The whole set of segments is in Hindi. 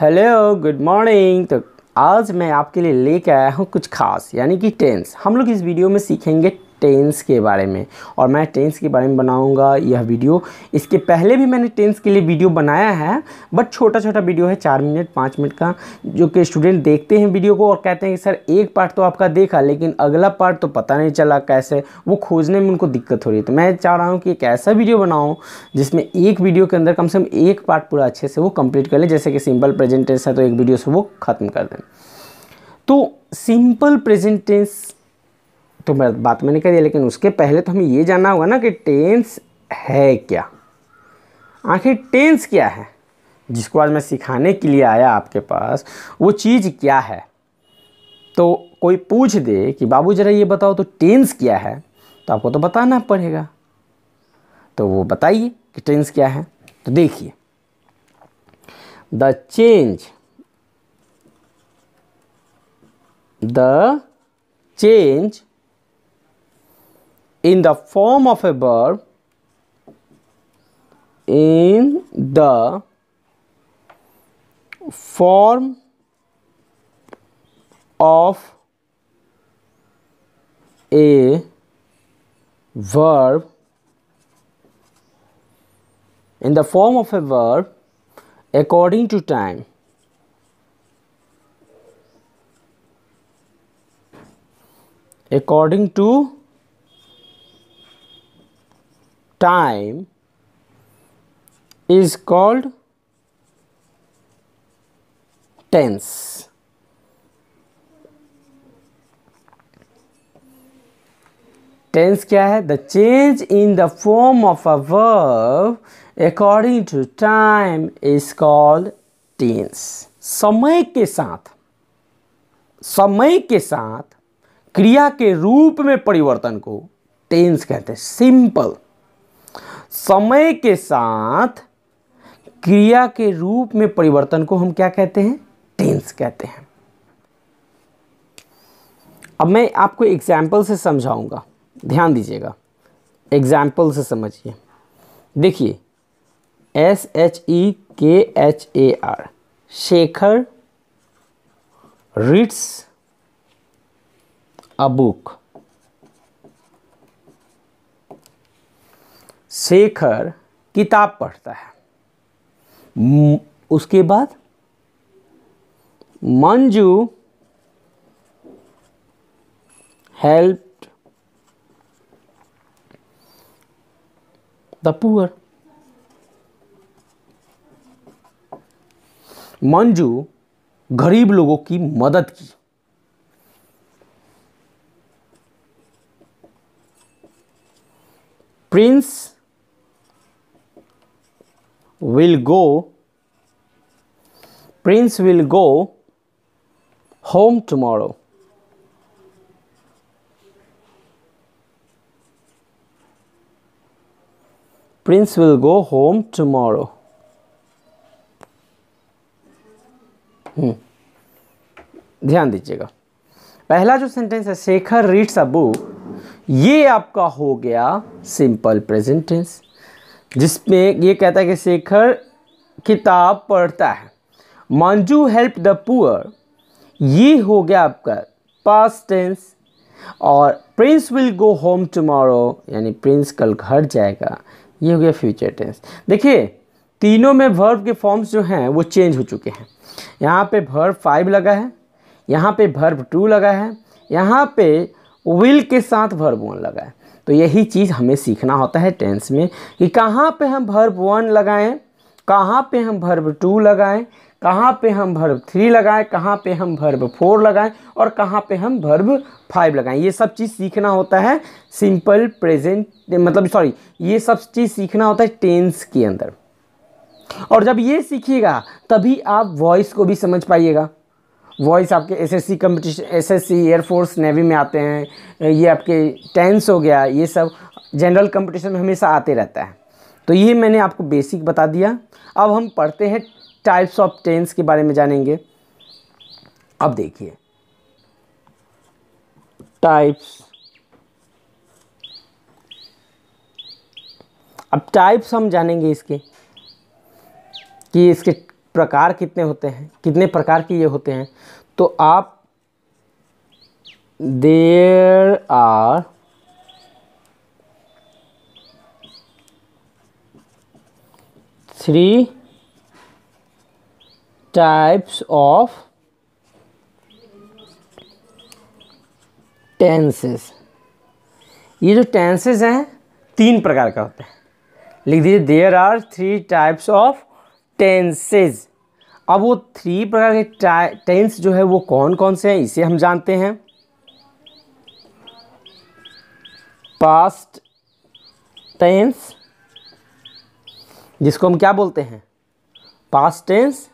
हेलो गुड मॉर्निंग तो आज मैं आपके लिए लेके आया हूँ कुछ खास यानी कि टेंस हम लोग इस वीडियो में सीखेंगे टेंस के बारे में और मैं टेंस के बारे में बनाऊँगा यह वीडियो इसके पहले भी मैंने टेंस के लिए वीडियो बनाया है बट छोटा छोटा वीडियो है चार मिनट पाँच मिनट का जो कि स्टूडेंट देखते हैं वीडियो को और कहते हैं कि सर एक पार्ट तो आपका देखा लेकिन अगला पार्ट तो पता नहीं चला कैसे वो खोजने में उनको दिक्कत हो रही है तो मैं चाह रहा हूँ कि एक ऐसा वीडियो बनाऊँ जिसमें एक वीडियो के अंदर कम से कम एक पार्ट पूरा अच्छे से वो कम्प्लीट कर लें जैसे कि सिंपल प्रेजेंटेंस है तो एक वीडियो से वो ख़त्म कर दें तो सिंपल प्रेजेंटेंस तो मैं बात मैंने कह दिया लेकिन उसके पहले तो हमें ये जानना होगा ना कि टेंस है क्या आखिर टेंस क्या है जिसको आज मैं सिखाने के लिए आया आपके पास वो चीज़ क्या है तो कोई पूछ दे कि बाबू ज़रा ये बताओ तो टेंस क्या है तो आपको तो बताना पड़ेगा तो वो बताइए कि टेंस क्या है तो देखिए the change the change in the form of a verb in the form of a verb in the form of a verb according to time according to time is called tense. Tense क्या है the change in the form of a verb according to time is called tense समय के साथ समय के साथ क्रिया के रूप में परिवर्तन को टेंस कहते हैं सिंपल समय के साथ क्रिया के रूप में परिवर्तन को हम क्या कहते हैं टेंस कहते हैं अब मैं आपको एग्जाम्पल से समझाऊंगा ध्यान दीजिएगा एग्जाम्पल से समझिए देखिए S H E K H A R Shekhar reads a book Shekhar किताब पढ़ता है उसके बाद Manju help the poor Manju गरीब लोगों की मदद की Prince will go prince will go home tomorrow prince will go home tomorrow hmm. ध्यान दीजिएगा पहला जो सेंटेंस है शेखर रीड्स अ बुक ये आपका हो गया सिंपल प्रेजेंट टेंस जिसमें ये कहता है कि शेखर किताब पढ़ता है मंजू हेल्प द पुअर ये हो गया आपका पास टेंस और Prince will go home tomorrow यानी प्रिंस कल घर जाएगा ये हो गया फ्यूचर टेंस देखिए तीनों में वर्ब के फॉर्म्स जो हैं वो चेंज हो चुके हैं यहाँ पे वर्ब फाइव लगा है यहाँ पे वर्ब टू लगा है यहाँ पे विल के साथ वर्ब वन लगा है तो यही चीज़ हमें सीखना होता है टेंस में कि कहाँ पे हम भर्ब वन लगाएं कहाँ पे हम भर्ब टू लगाएं कहाँ पे हम भर्ब थ्री लगाएं कहाँ पे हम भर्ब फोर लगाएं और कहाँ पे हम भर्ब फाइव लगाएं ये सब चीज़ सीखना होता है सिंपल प्रेजेंट मतलब सॉरी ये सब चीज़ सीखना होता है टेंस के अंदर और जब ये सीखिएगा तभी आप वॉइस को भी समझ पाइएगा वॉइस आपके SSC competition SSC air force navy में आते हैं ये आपके टेंस हो गया ये सब जनरल कंपटीशन में हमेशा आते रहता है तो ये मैंने आपको बेसिक बता दिया अब हम पढ़ते हैं टाइप्स ऑफ टेंस के बारे में जानेंगे अब देखिए टाइप्स अब टाइप्स हम जानेंगे इसके कि इसके प्रकार कितने होते हैं कितने प्रकार के ये होते हैं तो आप there are three types of tenses ये जो टेंसेस हैं तीन प्रकार का होता है लिख दीजिए there are three types of tenses अब वो थ्री प्रकार के टेंस जो है वो कौन कौन से हैं इसे हम जानते हैं पास्ट टेंस जिसको हम क्या बोलते हैं पास्ट टेंस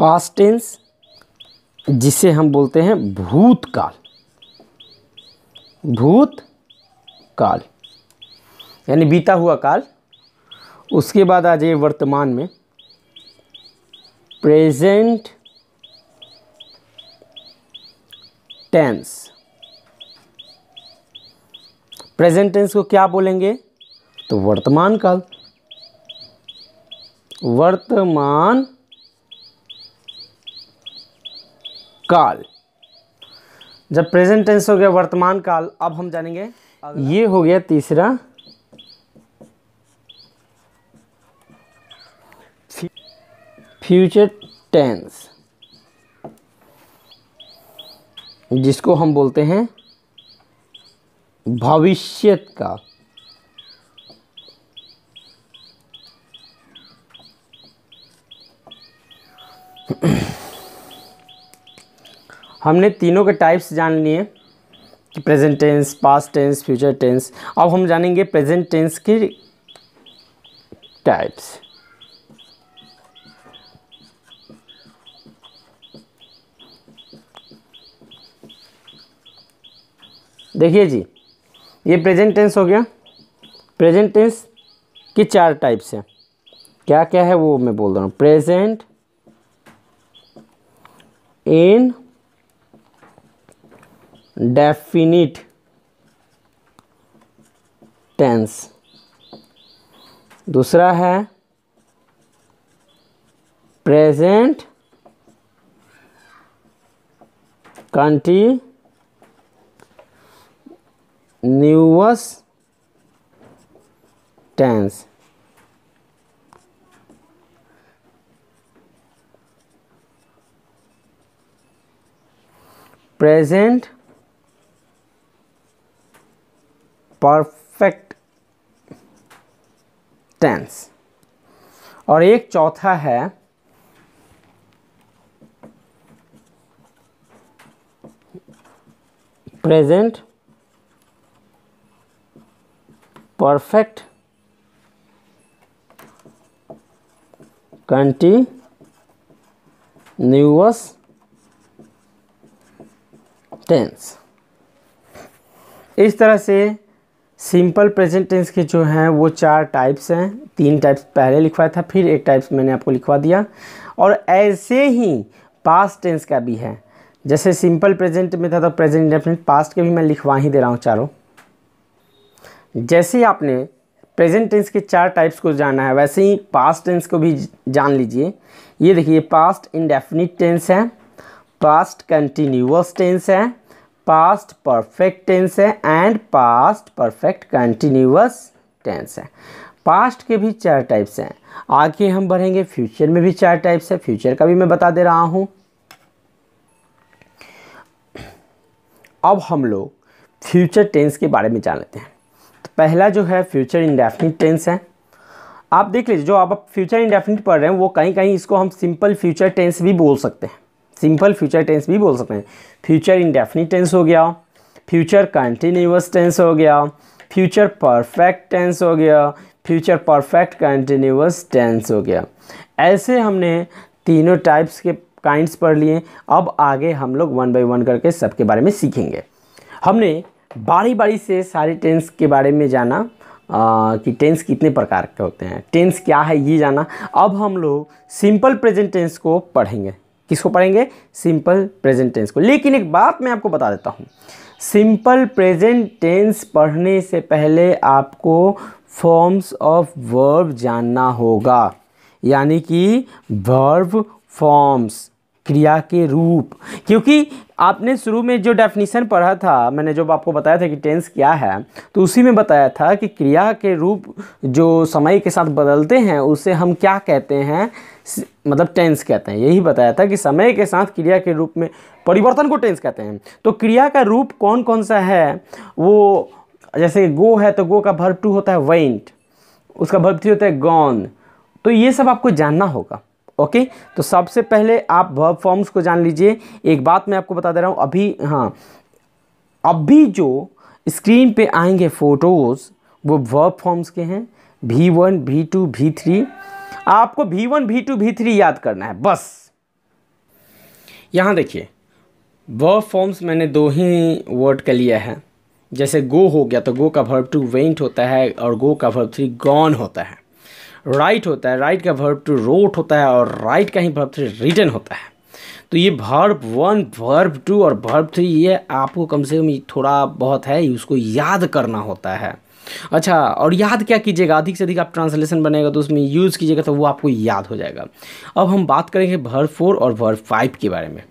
पास्ट टेंस जिसे हम बोलते हैं भूतकाल भूत काल यानी बीता हुआ काल उसके बाद आ जाइए वर्तमान में प्रेजेंट टेंस प्रेजेंट टेंस को क्या बोलेंगे तो वर्तमान काल वर्तमान काल जब प्रेजेंट टेंस हो गया वर्तमान काल अब हम जानेंगे ये हो गया तीसरा फ्यूचर टेंस जिसको हम बोलते हैं भविष्य का हमने तीनों के टाइप्स जान लिए कि present tense past tense future tense अब हम जानेंगे प्रेजेंट टेंस के टाइप्स देखिए जी ये प्रेजेंट टेंस हो गया प्रेजेंट टेंस की चार टाइप्स हैं क्या क्या है वो मैं बोल रहा हूँ प्रेजेंट इन डेफिनिट टेंस दूसरा है present continuous tense present perfect tense और एक चौथा है प्रेजेंट कंटी continuous टेंस इस तरह से सिंपल प्रेजेंट टेंस के जो हैं वो चार टाइप्स हैं तीन टाइप्स पहले लिखवाया था फिर एक टाइप्स मैंने आपको लिखवा दिया और ऐसे ही पास्ट टेंस का भी है जैसे सिंपल प्रेजेंट में था तो प्रेजेंट डेफिनेट पास्ट के भी मैं लिखवा ही दे रहा हूँ चारों जैसे ही आपने प्रेजेंट टेंस के चार टाइप्स को जाना है वैसे ही पास्ट टेंस को भी जान लीजिए ये देखिए पास्ट इंडेफिनिट टेंस है पास्ट कंटिन्यूस टेंस है पास्ट परफेक्ट टेंस है and past perfect continuous tense है पास्ट के भी चार टाइप्स हैं आगे हम बढ़ेंगे फ्यूचर में भी चार टाइप्स है फ्यूचर का भी मैं बता दे रहा हूँ अब हम लोग फ्यूचर टेंस के बारे में जान लेते हैं तो पहला जो है फ्यूचर इंडेफिनिट टेंस है आप देख लीजिए जो आप फ्यूचर इंडेफिनिट पढ़ रहे हैं वो कहीं कहीं इसको हम सिंपल फ्यूचर टेंस भी बोल सकते हैं सिंपल फ्यूचर टेंस भी बोल सकते हैं फ्यूचर इंडेफिनिट टेंस हो गया फ्यूचर कंटिन्यूस टेंस हो गया फ्यूचर परफेक्ट टेंस हो गया फ्यूचर परफेक्ट कंटिन्यूस टेंस हो गया ऐसे हमने तीनों टाइप्स के काइंड्स पढ़ लिए अब आगे हम लोग वन बाई वन करके सबके बारे में सीखेंगे हमने बारी बारी से सारे टेंस के बारे में जाना आ, कि टेंस कितने प्रकार के होते हैं टेंस क्या है ये जाना अब हम लोग सिंपल प्रेजेंट टेंस को पढ़ेंगे किसको पढ़ेंगे सिंपल प्रेजेंट टेंस को लेकिन एक बात मैं आपको बता देता हूँ सिंपल प्रेजेंट टेंस पढ़ने से पहले आपको फॉर्म्स ऑफ वर्ब जानना होगा यानी कि वर्ब फॉर्म्स क्रिया के रूप क्योंकि आपने शुरू में जो डेफिनेशन पढ़ा था मैंने जब आपको बताया था कि टेंस क्या है तो उसी में बताया था कि क्रिया के रूप जो समय के साथ बदलते हैं उसे हम क्या कहते हैं मतलब टेंस कहते हैं यही बताया था कि समय के साथ क्रिया के रूप में परिवर्तन को टेंस कहते हैं तो क्रिया का रूप कौन कौन सा है वो जैसे गो है तो गो का भर्व टू होता है वेंट उसका भर्व थ्री होता है गॉन तो ये सब आपको जानना होगा ओके तो सबसे पहले आप वर्ब फॉर्म्स को जान लीजिए एक बात मैं आपको बता दे रहा हूँ अभी हाँ अभी जो स्क्रीन पे आएंगे फ़ोटोज़ वो वर्ब फॉर्म्स के हैं भी वन भी टू भी थ्री आपको भी वन भी टू भी थ्री याद करना है बस यहाँ देखिए वर्ब फॉर्म्स मैंने दो ही वर्ड का लिया है जैसे गो हो गया तो गो का वर्ब टू वेंट होता है और गो का वर्ब थ्री गॉन होता है राइट होता है राइट का वर्ब टू रोट होता है और राइट का ही वर्ब थ्री रिटर्न होता है तो ये वर्ब वन वर्ब टू और वर्ब थ्री ये आपको कम से कम थोड़ा बहुत है उसको याद करना होता है अच्छा और याद क्या कीजिएगा अधिक से अधिक आप ट्रांसलेशन बनेगा तो उसमें यूज़ कीजिएगा तो वो आपको याद हो जाएगा अब हम बात करेंगे वर्ब फोर और भर्ब फाइव के बारे में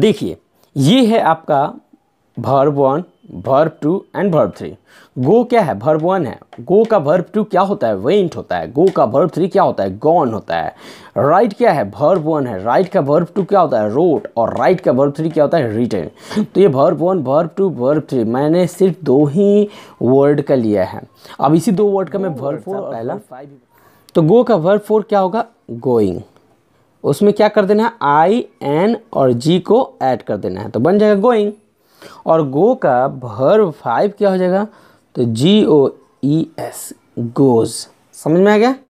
देखिए ये है आपका verb one verb two and verb three go क्या है भर्ब वन है गो का भर्ब टू क्या होता है वेंट होता है गो का भर्ब थ्री क्या होता है गॉन होता है राइट क्या है भर्ब वन है राइट का भर्ब टू क्या होता है रोट और राइट का भर्ब थ्री क्या होता है रिटर्न तो ये verb one verb two verb three मैंने सिर्फ दो ही वर्ड का लिया है अब इसी दो वर्ड का मैं भर्ब फोर पहला तो गो का वर्ब फोर क्या होगा गोइंग उसमें क्या कर देना है आई एन और जी को ऐड कर देना है तो बन जाएगा गोइंग और गो का भर फाइव क्या हो जाएगा तो जी ओ ई एस गोज समझ में आ गया